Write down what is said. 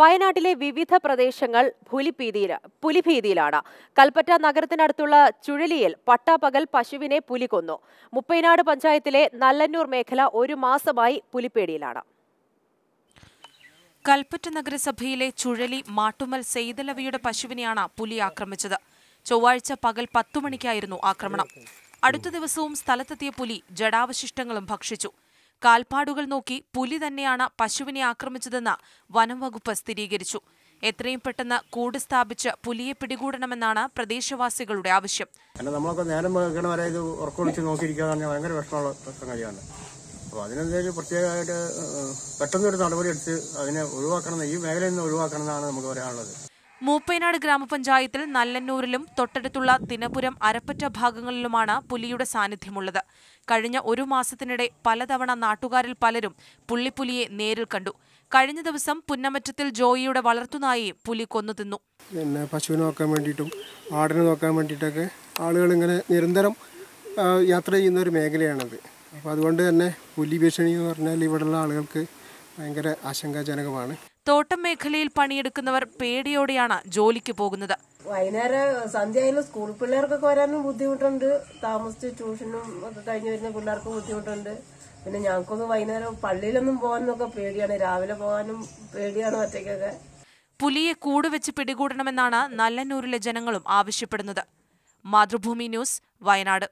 വയനാട്ടിലെ വിവിധ പ്രദേശങ്ങൾ പുലിഭീതിയിൽ പുലിഭീതിയിലാണ് കൽപ്പറ്റ നഗരത്തിനടുത്തുള്ള ചുഴലിയിൽ പട്ടാപകൽ പശുവിനെ പുലി കൊന്നു മുപ്പൈനാട് പഞ്ചായത്തിലെ നല്ലന്നൂർ മേഖല ഒരു മാസമായി പുലിപ്പേടിയിലാണ് കൽപ്പറ്റ നഗരസഭയിലെ ചുഴലി മാട്ടുമൽ സെയ്തലവിയുടെ പശുവിനെയാണ് പുലി ആക്രമിച്ചത് ചൊവ്വാഴ്ച പകൽ പത്തുമണിക്കായിരുന്നു ആക്രമണം അടുത്ത ദിവസവും സ്ഥലത്തെത്തിയ പുലി ജഡാവശിഷ്ടങ്ങളും ഭക്ഷിച്ചു കാൽപ്പാടുകൾ നോക്കി പുലി തന്നെയാണ് പശുവിനെ ആക്രമിച്ചതെന്ന് വനം വകുപ്പ് സ്ഥിരീകരിച്ചു എത്രയും പെട്ടെന്ന് കൂട് സ്ഥാപിച്ച് പുലിയെ പിടികൂടണമെന്നാണ് പ്രദേശവാസികളുടെ ആവശ്യം നമ്മളൊക്കെ നേരം വരെ ഇത് ഉറക്കൊളിച്ച് നോക്കിയിരിക്കുക ഭയങ്കര വിഷമമുള്ള സംഗതിയാണ് അപ്പോൾ അതിനെന്തെങ്കിലും പ്രത്യേകമായിട്ട് പെട്ടെന്നൊരു നടപടി എടുത്ത് അതിനെ ഒഴിവാക്കണം ഈ മേഖലയിൽ നിന്ന് ഒഴിവാക്കണം എന്നാണ് നമുക്ക് പറയാനുള്ളത് മൂപ്പൈനാട് ഗ്രാമപഞ്ചായത്തിൽ നല്ലന്നൂരിലും തൊട്ടടുത്തുള്ള ദിനപുരം അരപ്പറ്റ ഭാഗങ്ങളിലുമാണ് പുലിയുടെ സാന്നിധ്യമുള്ളത് കഴിഞ്ഞ ഒരു മാസത്തിനിടെ പലതവണ നാട്ടുകാരിൽ പലരും പുള്ളിപ്പുലിയെ നേരിൽ കണ്ടു കഴിഞ്ഞ ദിവസം പുന്നമറ്റത്തിൽ ജോയിയുടെ വളർത്തുനായി പുലി കൊന്നു തിന്നു പിന്നെ പശുവിനെ നോക്കാൻ വേണ്ടിയിട്ടും ആടിനെ നോക്കാൻ വേണ്ടിയിട്ടൊക്കെ ആളുകൾ ഇങ്ങനെ നിരന്തരം യാത്ര ചെയ്യുന്ന ഒരു മേഖലയാണത് അപ്പോൾ അതുകൊണ്ട് തന്നെ പുലി ഭീഷണി എന്ന് പറഞ്ഞാൽ ഇവിടെയുള്ള ആളുകൾക്ക് ഭയങ്കര ആശങ്കാജനകമാണ് തോട്ടം മേഖലയിൽ പണിയെടുക്കുന്നവർ പേടിയോടെയാണ് ജോലിക്ക് പോകുന്നത് വൈകുന്നേരം സന്ധ്യയായാലും സ്കൂൾ പിള്ളേർക്കൊക്കെ വരാനും ബുദ്ധിമുട്ടുണ്ട് താമസിച്ച് ട്യൂഷനും ഒക്കെ കഴിഞ്ഞ് വരുന്ന പിള്ളേർക്ക് ബുദ്ധിമുട്ടുണ്ട് പിന്നെ ഞങ്ങൾക്കൊന്നും വൈകുന്നേരം പള്ളിയിലൊന്നും പോകാനൊക്കെ പേടിയാണ് രാവിലെ പോകാനും പേടിയാണ് ഒറ്റയ്ക്കൊക്കെ പുലിയെ വെച്ച് പിടികൂടണമെന്നാണ് നല്ലനൂരിലെ ജനങ്ങളും ആവശ്യപ്പെടുന്നത് മാതൃഭൂമി ന്യൂസ് വയനാട്